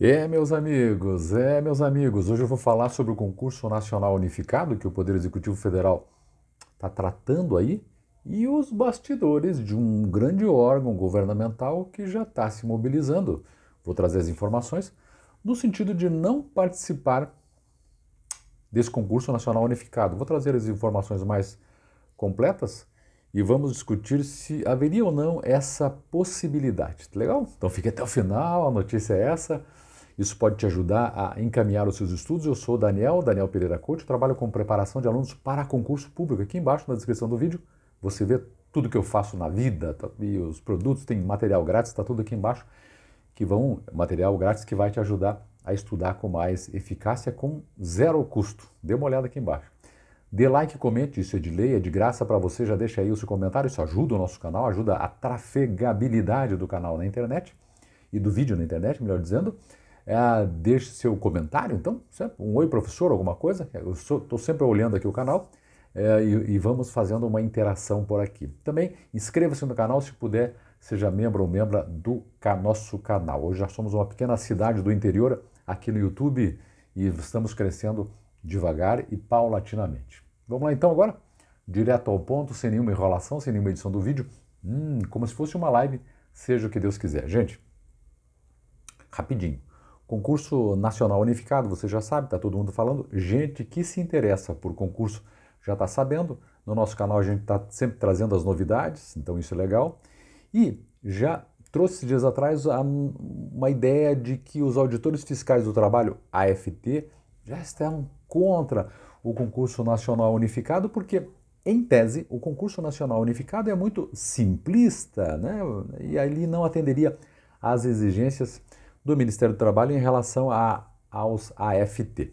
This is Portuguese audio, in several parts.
É, meus amigos, é, meus amigos. Hoje eu vou falar sobre o concurso nacional unificado que o Poder Executivo Federal está tratando aí e os bastidores de um grande órgão governamental que já está se mobilizando. Vou trazer as informações no sentido de não participar desse concurso nacional unificado. Vou trazer as informações mais completas e vamos discutir se haveria ou não essa possibilidade. Tá legal? Então fique até o final, a notícia é essa. Isso pode te ajudar a encaminhar os seus estudos. Eu sou Daniel, Daniel Pereira Coach, trabalho com preparação de alunos para concurso público. Aqui embaixo na descrição do vídeo você vê tudo que eu faço na vida tá? e os produtos, tem material grátis, está tudo aqui embaixo, que vão, material grátis que vai te ajudar a estudar com mais eficácia com zero custo. Dê uma olhada aqui embaixo. Dê like, comente, isso é de lei, é de graça para você, já deixa aí o seu comentário, isso ajuda o nosso canal, ajuda a trafegabilidade do canal na internet e do vídeo na internet, melhor dizendo. É, ah, deixe seu comentário, então, um oi professor, alguma coisa. Eu estou sempre olhando aqui o canal é, e, e, vamos fazendo uma interação por aqui. Também inscreva-se no canal se puder, seja membro ou membra do nosso canal. Hoje já somos uma pequena cidade do interior aqui no YouTube e estamos crescendo devagar e paulatinamente. Vamos lá então agora, direto ao ponto, sem nenhuma enrolação, sem nenhuma edição do vídeo, hum, como se fosse uma live, seja o que Deus quiser. Gente, rapidinho. Concurso Nacional Unificado, você já sabe, está todo mundo falando. Gente que se interessa por concurso já está sabendo. No nosso canal a gente está sempre trazendo as novidades, então isso é legal. E já trouxe dias atrás uma ideia de que os auditores fiscais do trabalho, AFT, já estão contra o concurso nacional unificado, porque, em tese, o concurso nacional unificado é muito simplista né? e ali não atenderia às exigências do Ministério do Trabalho em relação a, aos AFT.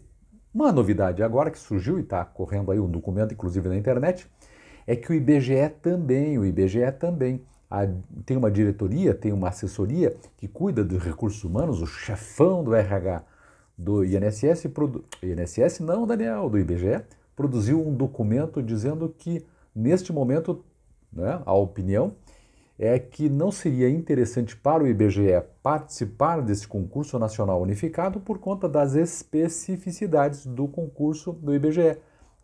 Uma novidade agora que surgiu e está correndo aí um documento, inclusive na internet, é que o IBGE também, o IBGE também a, tem uma diretoria, tem uma assessoria que cuida dos recursos humanos, o chefão do RH do INSS, produ, INSS não, Daniel, do IBGE, produziu um documento dizendo que neste momento, né, a opinião é que não seria interessante para o IBGE participar desse concurso nacional unificado por conta das especificidades do concurso do IBGE,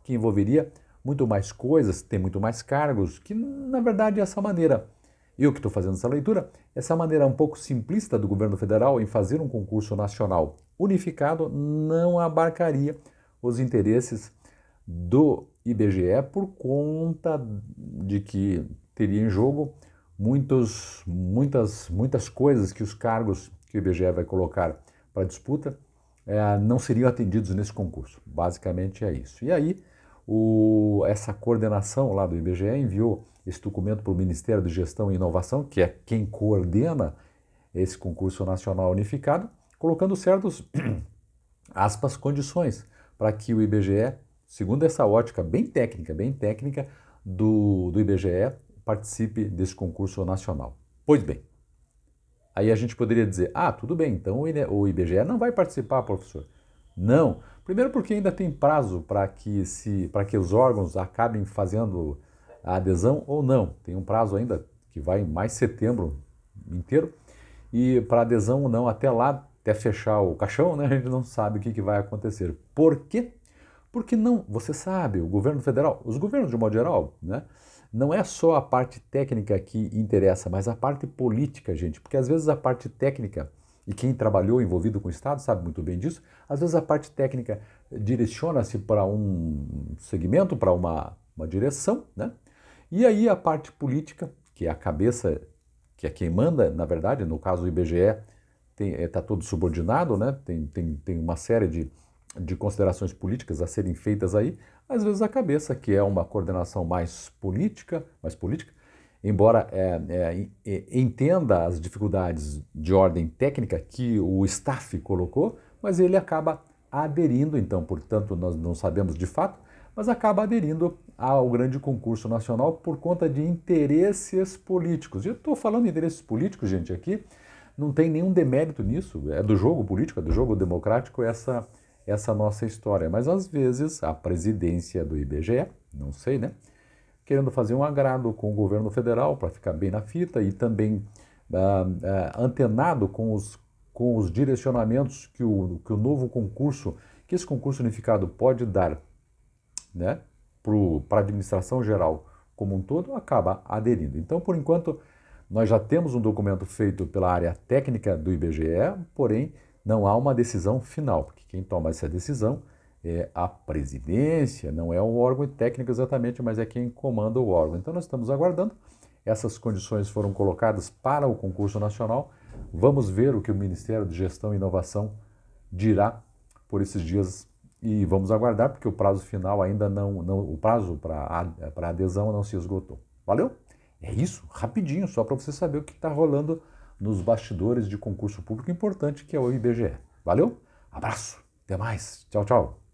que envolveria muito mais coisas, tem muito mais cargos, que na verdade é essa maneira. Eu que estou fazendo essa leitura, é essa maneira um pouco simplista do governo federal em fazer um concurso nacional unificado não abarcaria os interesses do IBGE por conta de que teria em jogo muitos, muitas, muitas coisas que os cargos que o IBGE vai colocar para disputa é, não seriam atendidos nesse concurso. Basicamente é isso. E aí, o, essa coordenação lá do IBGE enviou esse documento para o Ministério de Gestão e Inovação, que é quem coordena esse concurso nacional unificado, colocando certos, aspas, condições para que o IBGE, segundo essa ótica bem técnica, bem técnica do, do IBGE, participe desse concurso nacional. Pois bem, aí a gente poderia dizer: ah, tudo bem, então o IBGE não vai participar, professor. Não. Primeiro, porque ainda tem prazo para que, que os órgãos acabem fazendo a adesão ou não. Tem um prazo ainda que vai mais setembro inteiro. E para adesão ou não, até lá, até fechar o caixão, né, a gente não sabe o que, que vai acontecer. Por quê? Porque não, você sabe, o governo federal, os governos de modo geral, né, não é só a parte técnica que interessa, mas a parte política, gente, porque às vezes a parte técnica, e quem trabalhou envolvido com o Estado sabe muito bem disso, às vezes a parte técnica direciona-se para um segmento, para uma, uma direção, né? E aí a parte política, que é a cabeça, que é quem manda, na verdade, no caso do IBGE, está é, todo subordinado, né? tem, tem, tem uma série de, de considerações políticas a serem feitas aí, às vezes a cabeça, que é uma coordenação mais política, mais política, embora é, é, é, entenda as dificuldades de ordem técnica que o staff colocou, mas ele acaba aderindo, então, portanto, nós não sabemos de fato, mas acaba aderindo ao grande concurso nacional por conta de interesses políticos. E eu estou falando de interesses políticos, gente, aqui, não tem nenhum demérito nisso, é do jogo político, é do jogo democrático essa essa nossa história. Mas às vezes a presidência do IBGE, não sei, né? Querendo fazer um agrado com o governo federal para ficar bem na fita e também ah, ah, antenado com os, com os direcionamentos que o, que o novo concurso, que esse concurso unificado pode dar né, para a administração geral como um todo, acaba aderindo. Então, por enquanto, nós já temos um documento feito pela área técnica do IBGE, porém não há uma decisão final, porque quem toma essa decisão é a presidência, não é um órgão técnico exatamente, mas é quem comanda o órgão. Então nós estamos aguardando. Essas condições foram colocadas para o concurso nacional. Vamos ver o que o Ministério de Gestão e Inovação dirá por esses dias e vamos aguardar, porque o prazo final ainda não. não o prazo para adesão não se esgotou. Valeu? É isso, rapidinho, só para você saber o que está rolando nos bastidores de concurso público importante que é o IBGE. Valeu? Abraço, até mais, tchau, tchau.